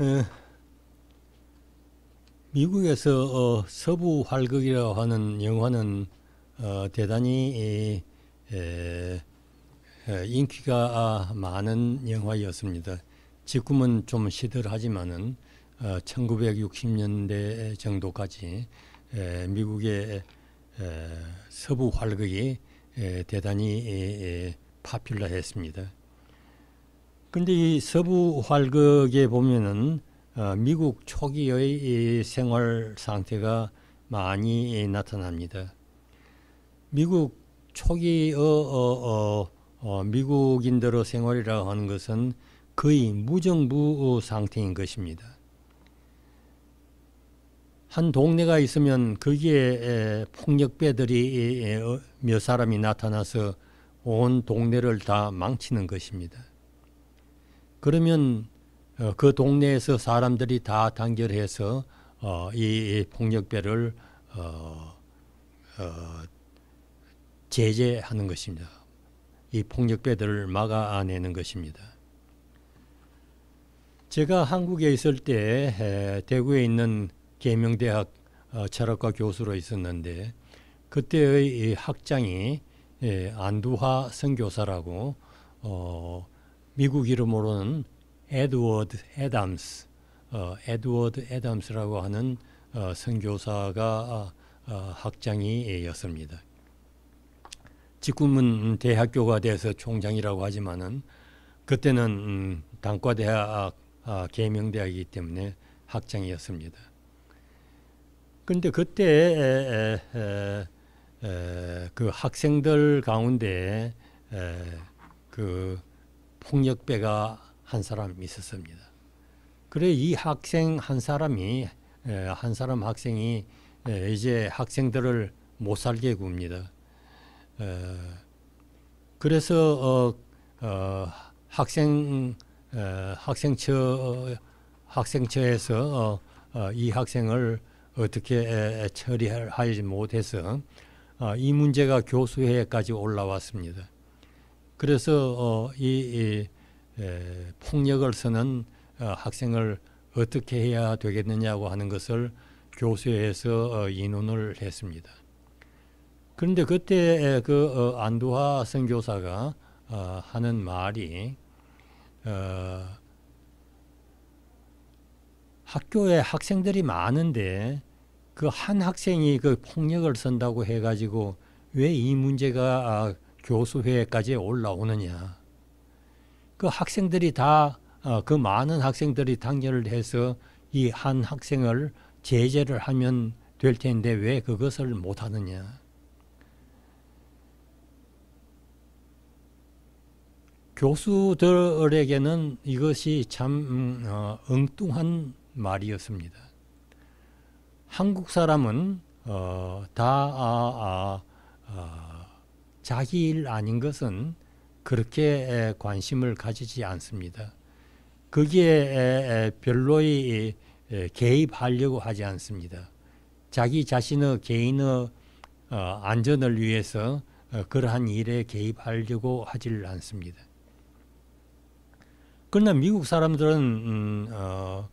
예. 미국에서 어, 서부 활극이라고 하는 영화는 어, 대단히 에, 에, 인기가 많은 영화였습니다. 지금은 좀 시들하지만은 어, 1960년대 정도까지 에, 미국의 에, 서부 활극이 에, 대단히 파퓰러했습니다. 근데 이 서부 활극에 보면은 어, 미국 초기의 생활 상태가 많이 나타납니다. 미국 초기의 어, 어, 어, 어, 미국인들의 생활이라고 하는 것은 거의 무정부 어, 상태인 것입니다. 한 동네가 있으면 거기에 폭력배들이 어, 몇 사람이 나타나서 온 동네를 다 망치는 것입니다. 그러면 어, 그 동네에서 사람들이 다 단결해서 어, 이 폭력배를 어, 제재하는 것입니다. 이 폭력배들을 막아내는 것입니다. 제가 한국에 있을 때 대구에 있는 계명대학 철학과 교수로 있었는데 그때의 학장이 안두화 선교사라고 어, 미국 이름으로는 에드워드 애담스, 어, 에드워드 애담스라고 하는 어, 선교사가 어, 어 학장이었습니다. 지금은 대학교가 돼서 총장이라고 하지만은 그때는 음, 단과대학 아, 아 개명대학이기 때문에 학장이었습니다. 그런데 그때 에, 에, 에, 그 학생들 가운데 그 폭력배가 한 사람 있었습니다. 그래 이 학생 한 사람이 한 사람 학생이 이제 학생들을 못 살게 굽니다. 그래서 어, 어, 학생 학생처 학생처에서 어, 이 학생을 어떻게 처리하지 못해서 이 문제가 교수회까지 올라왔습니다. 그래서 어, 이, 이 에, 폭력을 쓰는 어, 학생을 어떻게 해야 되겠느냐고 하는 것을 교수에서 어, 인원을 했습니다. 그런데 그때 그 어, 안두하 선교사가 어, 하는 말이 어, 학교에 학생들이 많은데 그 한 학생이 그 폭력을 쓴다고 해가지고 왜 이 문제가 아, 교수회까지 올라오느냐. 그 학생들이 다, 어, 그 많은 학생들이 당렬을 해서 이 한 학생을 제재를 하면 될 텐데 왜 그것을 못하느냐. 교수들에게는 이것이 참 음, 어, 엉뚱한 말이었습니다. 한국 사람은 어, 다 아, 아, 아, 자기 일 아닌 것은 그렇게 관심을 가지지 않습니다. 거기에 별로의 개입하려고 하지 않습니다. 자기 자신의 개인의 어, 안전을 위해서 어, 그러한 일에 개입하려고 하질 않습니다. 그러나 미국 사람들은 음, 어,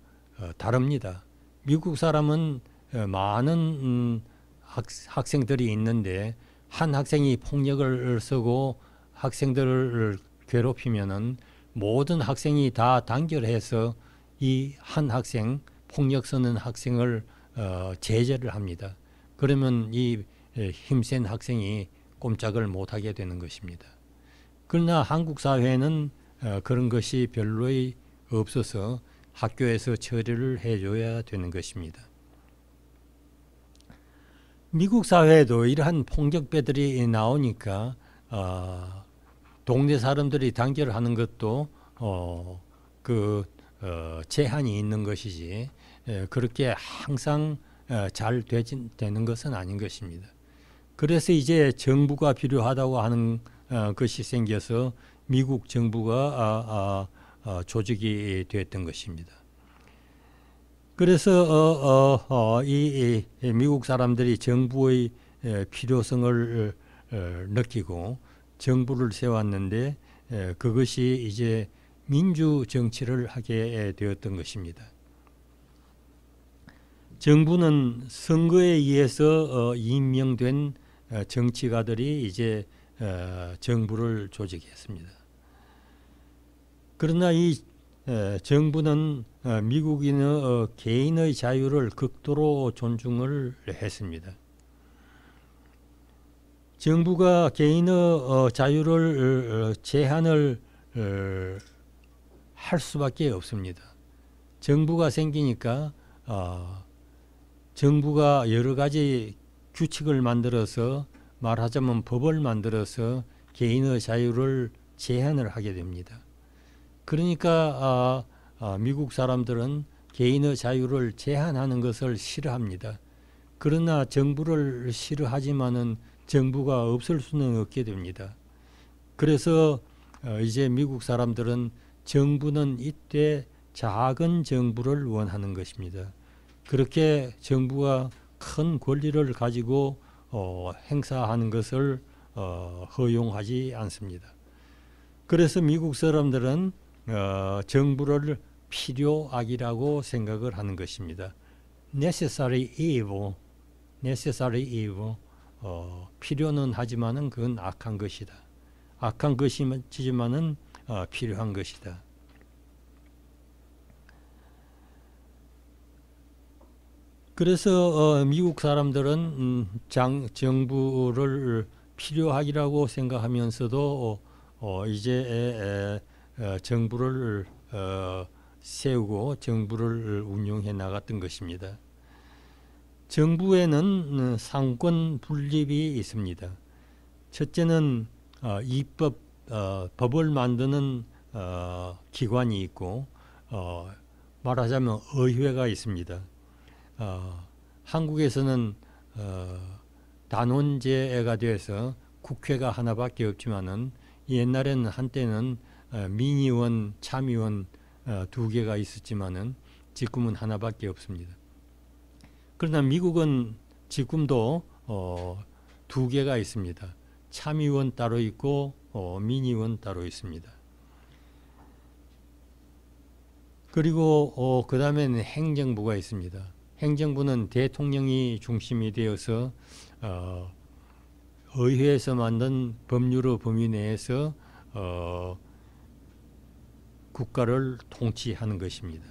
다릅니다. 미국 사람은 많은 음, 학생들이 있는데 한 학생이 폭력을 쓰고 학생들을 괴롭히면은 모든 학생이 다 단결해서 이 한 학생 폭력 쓰는 학생을 어, 제재를 합니다. 그러면 이 힘센 학생이 꼼짝을 못하게 되는 것입니다. 그러나 한국 사회는 어, 그런 것이 별로 없어서 학교에서 처리를 해줘야 되는 것입니다. 미국 사회에도 이러한 폭력배들이 나오니까 어, 동네 사람들이 단결하는 것도 어, 그 어, 제한이 있는 것이지 에, 예, 그렇게 항상 에, 어, 잘 되진, 되는 것은 아닌 것입니다. 그래서 이제 정부가 필요하다고 하는 어, 것이 생겨서 미국 정부가 아, 아, 아, 조직이 됐던 것입니다. 그래서 어, 어, 어, 이, 이, 미국 사람들이 정부의 에, 필요성을 어, 느끼고 정부를 세웠는데 에, 그것이 이제 민주 정치를 하게 되었던 것입니다. 정부는 선거에 의해서 어, 임명된 어, 정치가들이 이제 어, 정부를 조직했습니다. 그러나 이 예, 정부는 어, 미국인의 어, 개인의 자유를 극도로 존중을 했습니다. 정부가 개인의 어, 자유를 제한을 할 수밖에 없습니다. 정부가 생기니까 정부가 여러 가지 규칙을 만들어서 말하자면 법을 만들어서 개인의 자유를 제한을 하게 됩니다. 그러니까 아, 미국 사람들은 개인의 자유를 제한하는 것을 싫어합니다. 그러나 정부를 싫어하지만은 정부가 없을 수는 없게 됩니다. 그래서 어, 이제 미국 사람들은 정부는 이때 작은 정부를 원하는 것입니다. 그렇게 정부가 큰 권리를 가지고 어, 행사하는 것을 어, 허용하지 않습니다. 그래서 미국 사람들은 어, 정부를 필요악이라고 생각을 하는 것입니다. necessary evil, necessary evil. 어, 필요는 하지만 그건 악한 것이다. 악한 것이지만은 어, 필요한 것이다. 그래서 어, 미국 사람들은 음, 장, 정부를 필요하기라고 생각하면서도 어, 어, 이제 에, 에, 어, 정부를 어, 세우고 정부를 운영해 나갔던 것입니다. 정부에는 어, 상권 분립이 있습니다. 첫째는 입법 법을 만드는 기관이 있고 말하자면 의회가 있습니다. 한국에서는 단원제가 되서 국회가 하나밖에 없지만은 옛날에는 한때는 민의원, 참의원 어, 두 개가 있었지만은 직군은 하나밖에 없습니다. 그러나 미국은 직군도 어, 두 개가 있습니다. 참의원 따로 있고 어, 민의원 따로 있습니다. 그리고 어, 그 다음에는 행정부가 있습니다. 행정부는 대통령이 중심이 되어서 어, 의회에서 만든 법률의 범위 내에서 어, 국가를 통치하는 것입니다.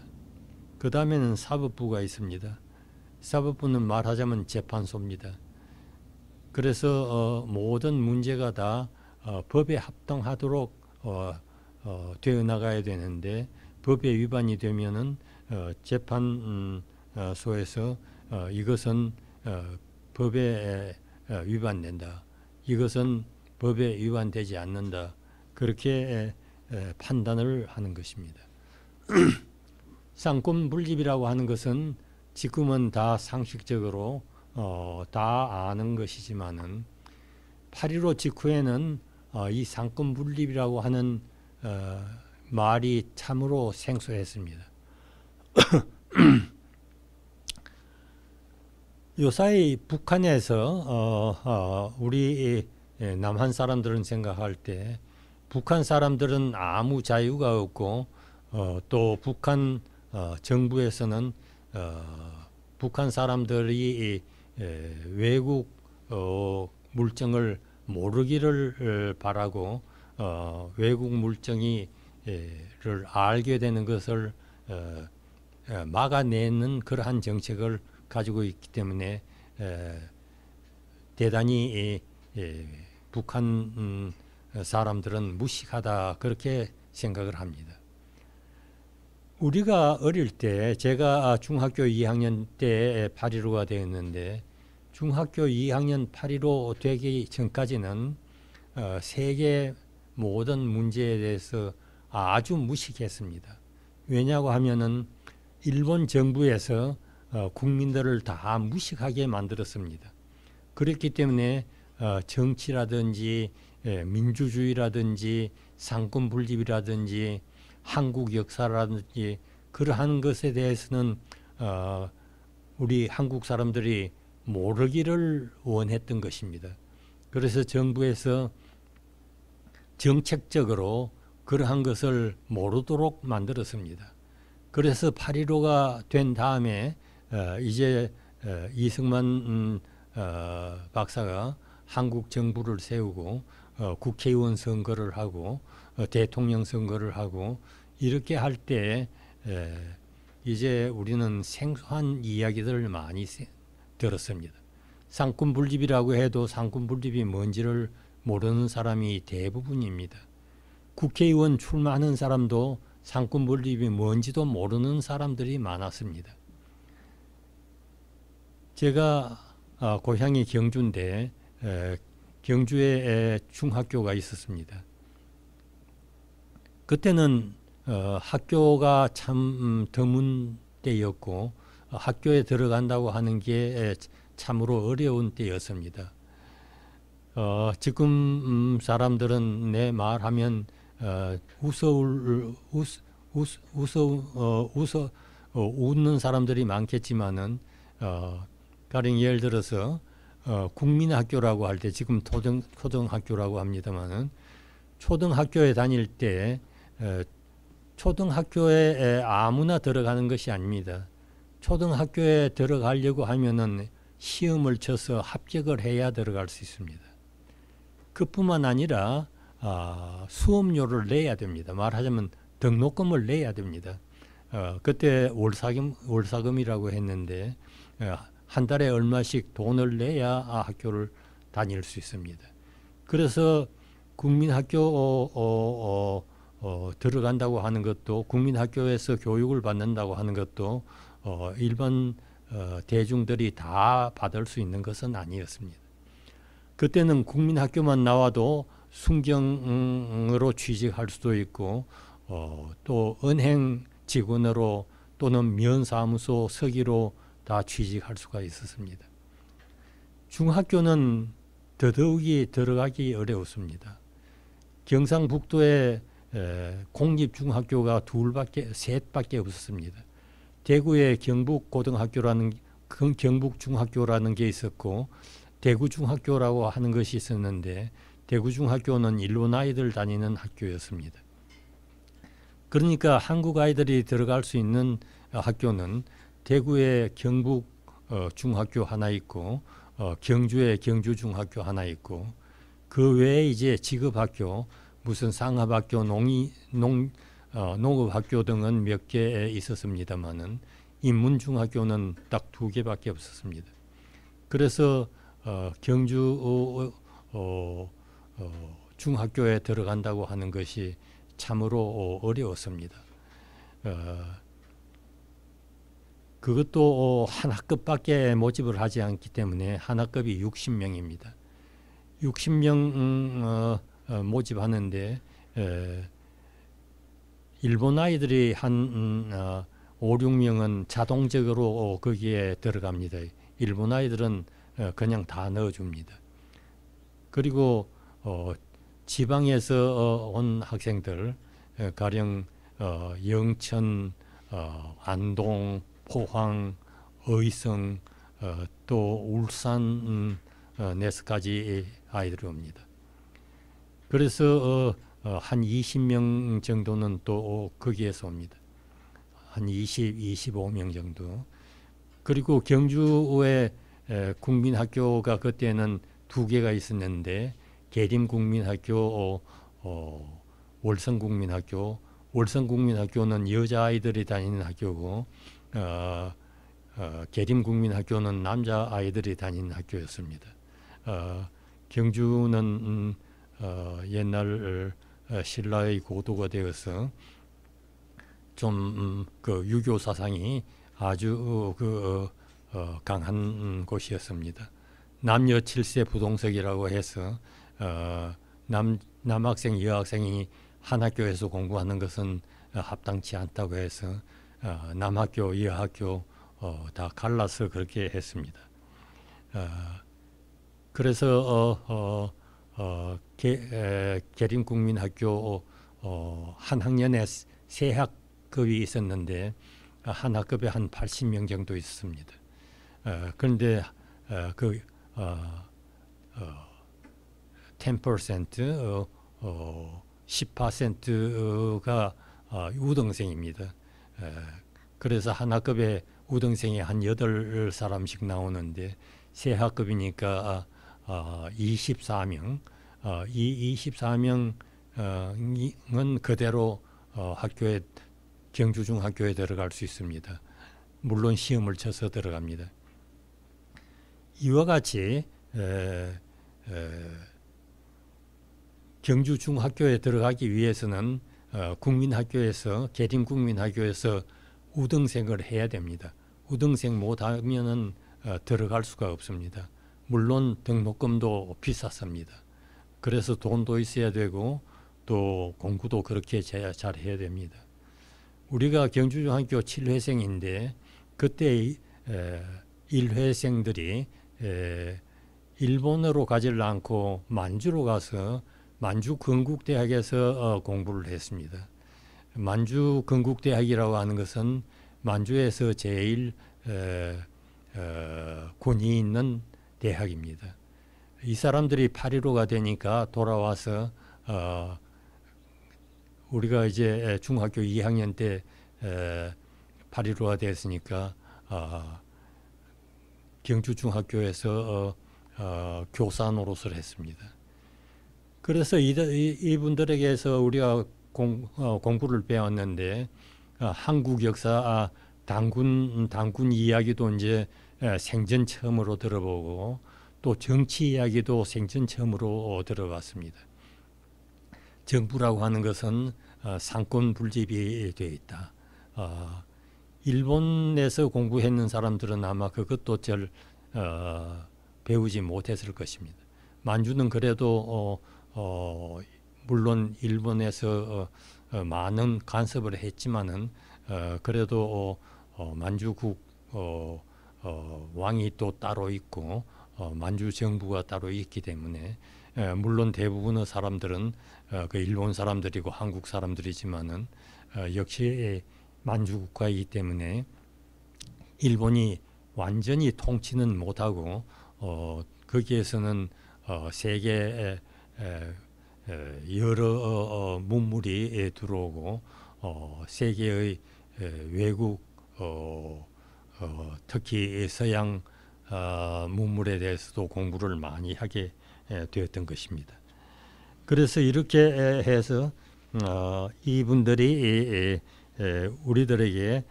그 다음에는 사법부가 있습니다. 사법부는 말하자면 재판소입니다. 그래서 어, 모든 문제가 다 어, 법에 합당하도록 어, 어 되어 나가야 되는데 법에 위반이 되면은 어, 재판소에서 음, 어, 이것은 법에 위반된다. 이것은 법에 위반되지 않는다. 그렇게 예, 판단을 하는 것입니다. 쌍꿈 물집이라고 하는 것은 지금은 다 상식적으로 어, 다 아는 것이지만은 8.15 직후에는 어, 이 상권 물립이라고 하는 어, 말이 참으로 생소했습니다. 요사이 북한에서 어, 어, 우리 예, 남한 사람들은 생각할 때 북한 사람들은 아무 자유가 없고 어, 또 북한 어, 정부에서는 어, 북한 사람들이 에, 외국 어, 물정을 모르기를 어, 바라고 어, 외국 물정이를 알게 되는 것을 어, 막아내는 그러한 정책을 가지고 있기 때문에 에, 대단히 에, 북한 음, 사람들은 무식하다 그렇게 생각을 합니다. 우리가 어릴 때 제가 중학교 2학년 때 8.15가 되었는데 중학교 2학년 8.15 되기 전까지는 어, 세계 모든 문제에 대해서 아주 무식했습니다. 왜냐고 하면은 일본 정부에서 어, 국민들을 다 무식하게 만들었습니다. 그렇기 때문에 어, 정치라든지 예, 민주주의라든지 상권 분립이라든지 한국 역사라든지 그러한 것에 대해서는 어, 우리 한국 사람들이 모르기를 원했던 것입니다. 그래서 정부에서 정책적으로 그러한 것을 모르도록 만들었습니다. 그래서 8.15가 된 다음에 어, 이제 어, 이승만 음, 어, 박사가 한국 정부를 세우고 어, 국회의원 선거를 하고 어, 대통령 선거를 하고 이렇게 할 때 이제 우리는 생소한 이야기들을 많이 세, 들었습니다. 상권 불집이라고 해도 상권 불집이 뭔지를 모르는 사람이 대부분입니다. 국회의원 출마하는 사람도 상권 분립이 뭔지도 모르는 사람들이 많았습니다. 제가 아, 고향이 경주인데 경주에 중학교가 있었습니다. 그때는 어, 학교가 참 음, 드문 때였고 어, 학교에 들어간다고 하는 게 참으로 어려운 때였습니다. 어, 지금 음, 사람들은 내 말하면 어, 웃어울 웃, 웃, 어웃 어, 웃는 사람들이 많겠지만은 어, 가령 예를 들어서 어, 국민학교라고 할 때 지금 토정, 초등학교라고 합니다만은 초등학교에 다닐 때 어, 에, 초등학교에 아무나 들어가는 것이 아닙니다. 초등학교에 들어가려고 하면은 시험을 쳐서 합격을 해야 들어갈 수 있습니다. 그뿐만 아니라 아, 수업료를 내야 됩니다. 말하자면 등록금을 내야 됩니다. 어, 그때 월사금 월사금이라고 했는데 어, 한 달에 얼마씩 돈을 내야 아 학교를 다닐 수 있습니다. 그래서 국민학교 어, 어, 어, 어, 들어간다고 하는 것도 국민학교에서 교육을 받는다고 하는 것도 어, 일반 어, 대중들이 다 받을 수 있는 것은 아니었습니다. 그때는 국민학교만 나와도 순경으로 취직할 수도 있고 어, 또 은행 직원으로 또는 면사무소 서기로 다 취직할 수가 있었습니다. 중학교는 더더욱이 들어가기 어려웠습니다. 경상북도에 공립중학교가 둘밖에 셋밖에 없었습니다. 대구에 경북고등학교라는 경북중학교라는 게 있었고 대구중학교라고 하는 것이 있었는데 대구중학교는 일본 아이들 다니는 학교였습니다. 그러니까 한국 아이들이 들어갈 수 있는 학교는 대구에 경북 어, 중학교 하나 있고 어, 경주에 경주 중학교 하나 있고 그 외에 이제 직업학교 무슨 상업학교 농이 농 어, 농업학교 등은 몇 개 있었습니다만은 인문중학교는 딱 두 개밖에 없었습니다. 그래서 어, 경주 어, 어, 어, 어 중학교에 들어간다고 하는 것이 참으로 어려웠습니다. 어, 그것도 어, 한 학급밖에 모집을 하지 않기 때문에 한 학급이 60명입니다. 60명 음, 어, 어, 모집하는데 일본 아이들이 한 5, 음, 6명은 자동적으로 거기에 들어갑니다. 일본 아이들은 그냥 다 넣어줍니다. 그리고 지방에서 온 학생들 가령 영천, 안동, 포항, 의성, 어, 또 울산 음, 어, 내서까지 아이들이 옵니다. 그래서 어, 어 한 20명 정도는 또 거기에서 옵니다. 한 20, 25명 정도. 그리고 경주의 국민학교가 그때는 두 개가 있었는데 계림국민학교, 어, 어 월성국민학교, 월성국민학교는 여자아이들이 다니는 학교고 어, 어, 계림국민학교는 남자 아이들이 다닌 학교였습니다. 어, 경주는 음, 어, 옛날 어, 신라의 고도가 되어서 좀그 음, 유교 사상이 아주 그 어, 어 강한 곳이었습니다. 남녀 7세 부동석이라고 해서 어, 남 남학생 여학생이 한 학교에서 공부하는 것은 합당치 않다고 해서 어, 남학교, 여학교 어, 다 갈라서 그렇게 했습니다. 어, 그래서 개, 림국민학교 한 학년에 세 학급이 있었는데 한 학급에 한 80명 정도 있습니다. 그런데 그10% 어, 10%가 그, 우등생입니다. 예. 그래서 한 학급에 우등생이 한 여덟 사람씩 나오는데 세 학급이니까 어, 아, 24명 아, 어, 이 24명은 어, 그대로 어, 학교에 경주중 학교에 들어갈 수 있습니다. 물론 시험을 쳐서 들어갑니다. 이와 같이 에, 에, 경주중학교에 들어가기 위해서는 어, 국민학교에서 계림국민학교에서 우등생을 해야 됩니다. 우등생 못하면은 어, 들어갈 수가 없습니다. 물론 등록금도 비쌌습니다. 그래서 돈도 있어야 되고 또 공부도 그렇게 잘 해야 됩니다. 우리가 경주중학교 7회생인데 그때 에, 1회생들이 에, 일본으로 가질 않고 만주로 가서 만주 건국대학에서 어, 공부를 했습니다. 만주 건국대학이라고 하는 것은 만주에서 제일 에, 어, 권위 있는 대학입니다. 이 사람들이 8.15가 되니까 돌아와서 어, 우리가 이제 중학교 2학년 때 8.15가 됐으니까 어, 경주중학교에서 어, 어, 교사 노릇을 했습니다. 그래서 이, 분들에게서 우리가 공, 어, 공부를 배웠는데 어, 한국 역사 아, 당군 당군 이야기도 이제 에, 생전 처음으로 들어보고 또 정치 이야기도 생전 처음으로 어, 들어봤습니다. 정부라고 하는 것은 어, 상권 불집이 되어 있다. 어, 일본에서 공부했는 사람들은 아마 그것도 잘 어, 배우지 못했을 것입니다. 만주는 그래도 어, 어, 물론 일본에서 어, 어, 많은 간섭을 했지만은 어, 그래도 어, 어, 만주국 어, 어, 왕이 또 따로 있고 어, 만주 정부가 따로 있기 때문에 에, 예, 물론 대부분의 사람들은 어, 그 일본 사람들이고 한국 사람들이지만은 어, 역시 만주 국가이기 때문에 일본이 완전히 통치는 못하고 어, 거기에서는 어, 세계 여러 어, 어, 문물이 들어오고 어, 세계의 외국 특히 서양 아, 문물에 대해서도 공부를 많이 하게 되었던 것입니다. 그래서 이렇게 해서 이분들이 우리들에게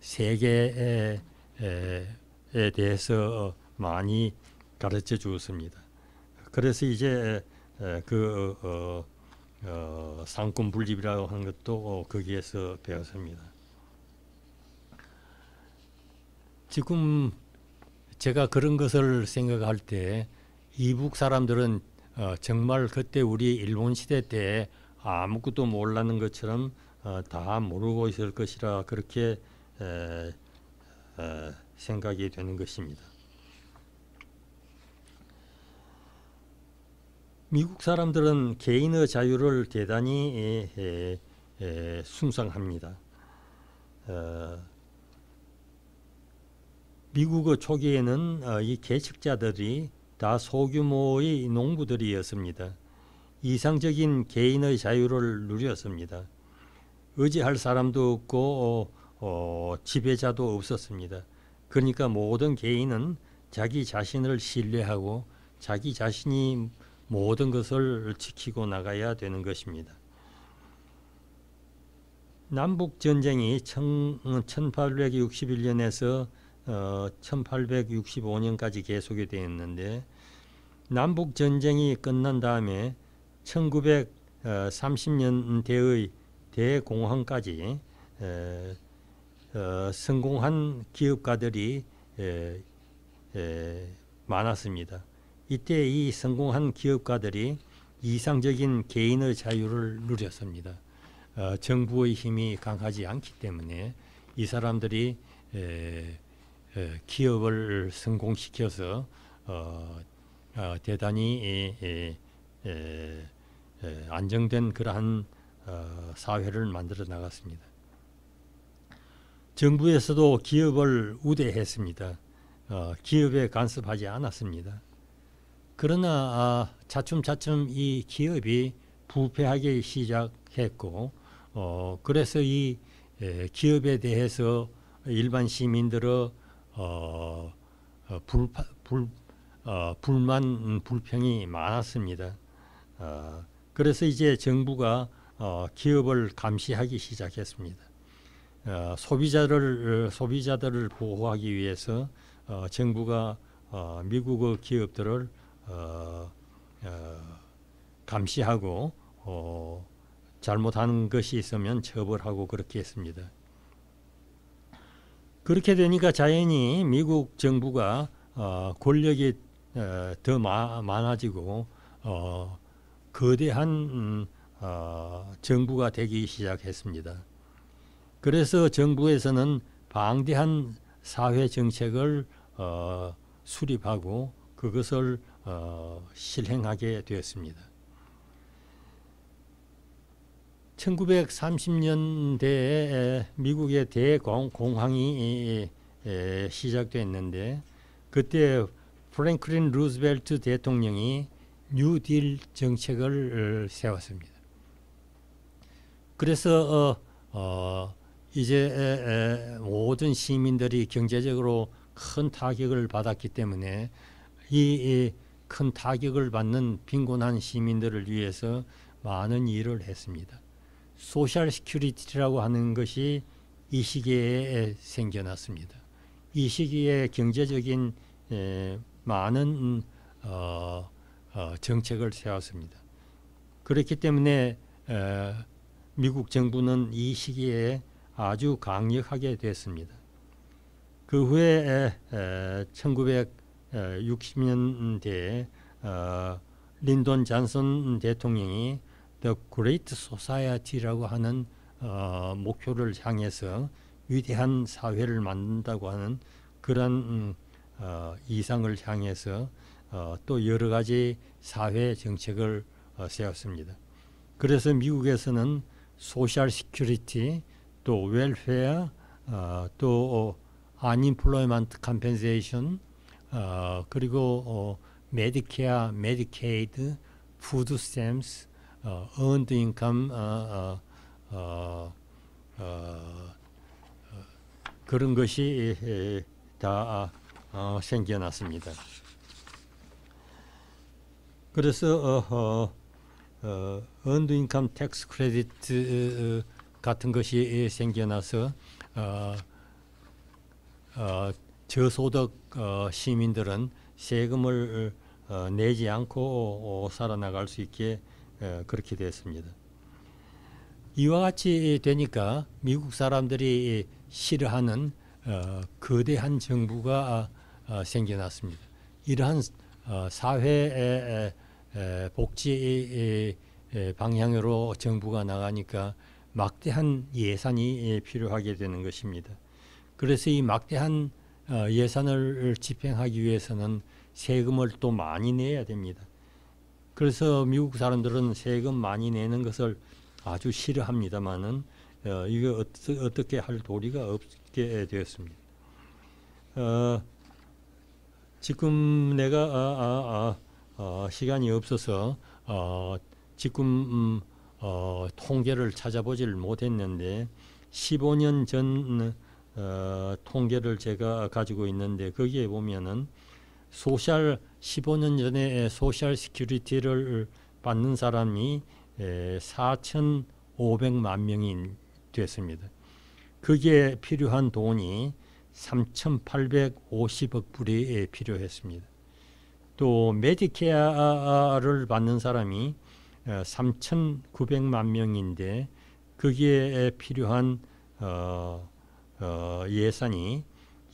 세계에 대해서 많이 가르쳐 주었습니다. 그래서 이제 그 어, 어, 상권 분립이라고 하는 것도 어, 거기에서 배웠습니다. 지금 제가 그런 것을 생각할 때 이북 사람들은 어, 정말 그때 우리 일본 시대 때 아무것도 몰랐는 것처럼 어, 다 모르고 있을 것이라 그렇게 생각이 되는 것입니다. 미국 사람들은 개인의 자유를 대단히 에, 에, 숭상합니다. 어, 미국의 초기에는 어, 이 개척자들이 다 소규모의 농부들이었습니다. 이상적인 개인의 자유를 누렸습니다. 의지할 사람도 없고 어, 어 지배자도 없었습니다. 그러니까 모든 개인은 자기 자신을 신뢰하고 자기 자신이 모든 것을 지키고 나가야 되는 것입니다. 남북 전쟁이 1861년에서 1865년까지 어, 계속이 되었는데 남북 전쟁이 끝난 다음에 1930년대의 대공황까지 어, 성공한 기업가들이 많았습니다. 이때 이 성공한 기업가들이 이상적인 개인의 자유를 누렸습니다. 어, 정부의 힘이 강하지 않기 때문에 이 사람들이 에, 에, 기업을 성공시켜서 어, 어, 대단히 에, 안정된 그러한 어, 사회를 만들어 나갔습니다. 정부에서도 기업을 우대했습니다. 어, 기업에 간섭하지 않았습니다. 그러나 자츰자츰이 아, 기업이 부패하기 시작했고 어, 그래서 이 기업에 대해서 일반 시민들의 어, 어 불, 불, 어, 불만 음, 불평이 많았습니다. 어, 그래서 이제 정부가 어, 기업을 감시하기 시작했습니다. 어, 소비자를 어, 소비자들을 보호하기 위해서 어, 정부가 어, 미국의 기업들을 어, 어, 감시하고 어, 잘못하는 것이 있으면 처벌하고 그렇게 했습니다. 그렇게 되니까 자연히 미국 정부가 어, 권력이 어, 더 마, 많아지고 어, 거대한 음, 정부가 되기 시작했습니다. 그래서 정부에서는 방대한 사회 정책을 수립하고 그것을 어, 실행하게 되었습니다. 1930년대에 미국의 대공황이 시작됐는데 그때 프랭클린 루즈벨트 대통령이 뉴딜 정책을 어, 세웠습니다. 그래서 어, 어, 이제 모든 시민들이 경제적으로 큰 타격을 받았기 때문에 이, 이큰 타격을 받는 빈곤한 시민들을 위해서 많은 일을 했습니다. 소셜 시큐리티라고 하는 것이 이 시기에 생겨났습니다. 이 시기에 경제적인 많은 어, 어, 정책을 세웠습니다. 그렇기 때문에 미국 정부는 이 시기에 아주 강력하게 됐습니다. 그 후에 1900 60년대에 어, 어, 린던 잔슨 대통령이 The Great Society라고 하는 어, 목표를 향해서 위대한 사회를 만든다고 하는 그런 음, 이상을 향해서 또 여러 가지 사회 정책을 세웠습니다. 그래서 미국에서는 소셜 시큐리티, 또 웰페어, 또 아닌플로이먼트 컴펜세이션, 어, 그리고 어, 메디케어, 메디케이드, 푸드 스탬스, 어, earned income 어, 어, 어, 어, 어 그런 것이 예, 예, 다 어, 생겨났습니다. 그래서 earned income tax credit 같은 것이 예, 생겨나서 저소득 어, 시민들은 세금을 어, 어 내지 않고 어, 어, 살아나갈 수 있게 어, 그렇게 되었습니다. 이와 같이 되니까 미국 사람들이 싫어하는 거대한 정부가 생겨났습니다. 이러한 사회 복지 방향으로 정부가 나가니까 막대한 예산이 예, 필요하게 되는 것입니다. 그래서 이 막대한 어, 예산을 집행하기 위해서는 세금을 또 많이 내야 됩니다. 그래서 미국 사람들은 세금 많이 내는 것을 아주 싫어합니다만은 어, 이거 어떻게 할 도리가 없게 되었습니다. 어, 지금 내가 아, 아, 아, 어, 시간이 없어서 어, 지금 음, 어, 통계를 찾아보질 못했는데 15년 전 어, 통계를 제가 가지고 있는데 거기에 보면은 소셜 15년 전에 소셜 시큐리티를 받는 사람이 4,500만 명이 됐습니다. 그게 필요한 돈이 3,850억 불이 필요했습니다. 또 메디케어를 받는 사람이 3,900만 명인데 그게 필요한 어, 어, 예산이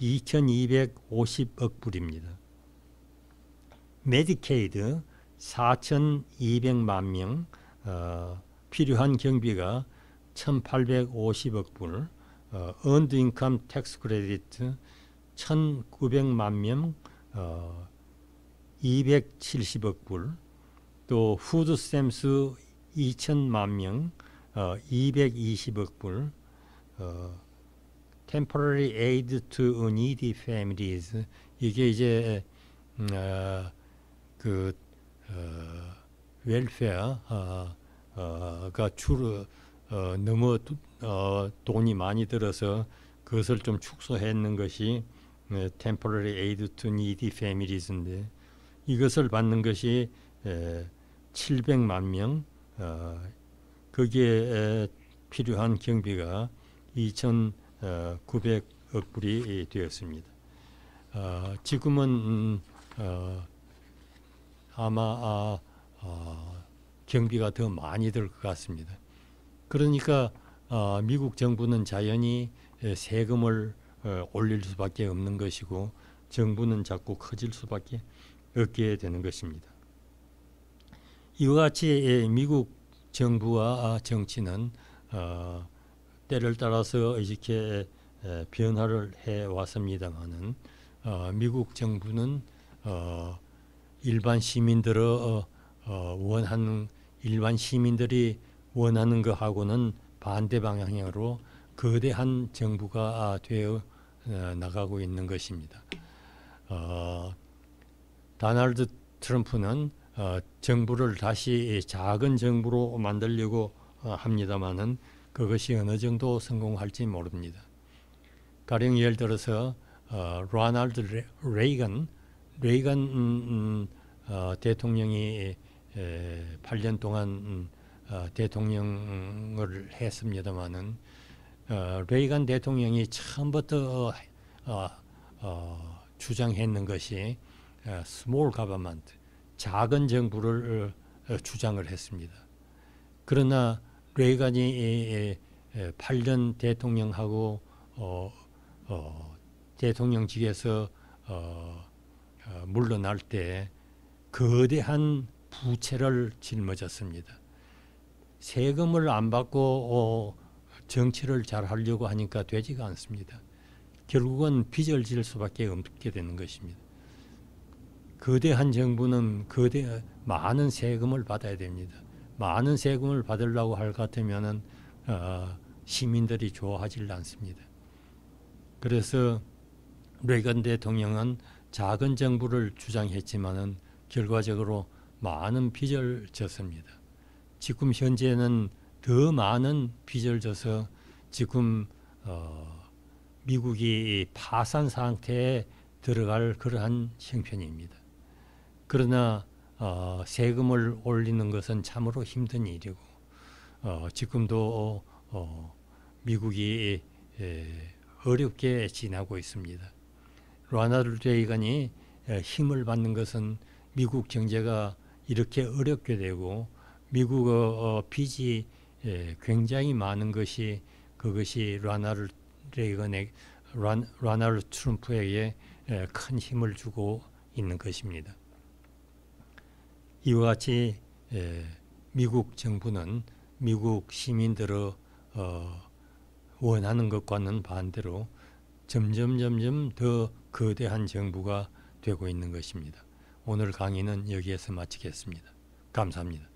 2,250억 불입니다. 메디케이드 4,200만 명 어, 필요한 경비가 1,850억 불, 언드 인컴 텍스 크레디트 1,900만 명 어, 270억 불, 또 후드 스탬스 2,000만 명 어, 220억 불, 어, temporary aid to needy families 이게 이제 음, 어, 그 어, 웰페어가 어, 어 줄 어, 너무 어, 돈이 많이 들어서 그것을 좀 축소했는 것이 어, temporary aid to needy families인데 이것을 받는 것이 에, 700만 명 어, 거기에 필요한 경비가 2000 900억 어, 불이 되었습니다. 어, 지금은 어, 아마 아, 경비가 더 많이 들 것 같습니다. 그러니까 미국 정부는 자연히 세금을 올릴 수밖에 없는 것이고 정부는 자꾸 커질 수밖에 없게 되는 것입니다. 이와 같이 미국 정부와 정치는 때를 따라서 이렇게 변화를 해 왔습니다만은 어, 미국 정부는 어, 일반 시민들의 어, 어, 원하는 일반 시민들이 원하는 것하고는 반대 방향으로 거대한 정부가 되어 어, 나가고 있는 것입니다. 어, 다날드 트럼프는 정부를 다시 작은 정부로 만들려고 합니다만은 그것이 어느 정도 성공할지 모릅니다. 가령 예를 들어서 어, 로널드 레이건 레이건 음, 음, 어, 대통령이 에, 8년 동안 음, 어, 대통령을 했습니다마는 어, 레이건 대통령이 처음부터 어, 주장했는 것이 스몰 가버먼트 작은 정부를 주장을 했습니다. 그러나 레이간이 8년 예, 예, 예, 대통령하고 어, 어, 대통령직에서 어, 어, 물러날 때 거대한 부채를 짊어졌습니다. 세금을 안 받고 어, 정치를 잘 하려고 하니까 되지가 않습니다. 결국은 빚을 질 수밖에 없게 되는 것입니다. 거대한 정부는 거대 많은 세금을 받아야 됩니다. 많은 세금을 받으려고 할 것같으면 어, 시민들이 좋아하지 않습니다. 그래서 레건 대통령은 작은 정부를 주장했지만 결과적으로 많은 빚을 졌습니다. 지금 현재는 더 많은 빚을 져서 지금 어, 미국이 파산 상태에 들어갈 그러한 형편입니다. 그러나 어, 세금을 올리는 것은 참으로 힘든 일이고 어, 지금도 어, 미국이 에, 어렵게 지나고 있습니다. 로나드 레이건이 힘을 받는 것은 미국 경제가 이렇게 어렵게 되고 미국 어, 어 빚이 에, 굉장히 많은 것이 그것이 로나드 레이건의 로나드 트럼프에게 에, 큰 힘을 주고 있는 것입니다. 이와 같이 예, 미국 정부는 미국 시민들의 어, 원하는 것과는 반대로 점점 점점 더 거대한 정부가 되고 있는 것입니다. 오늘 강의는 여기에서 마치겠습니다. 감사합니다.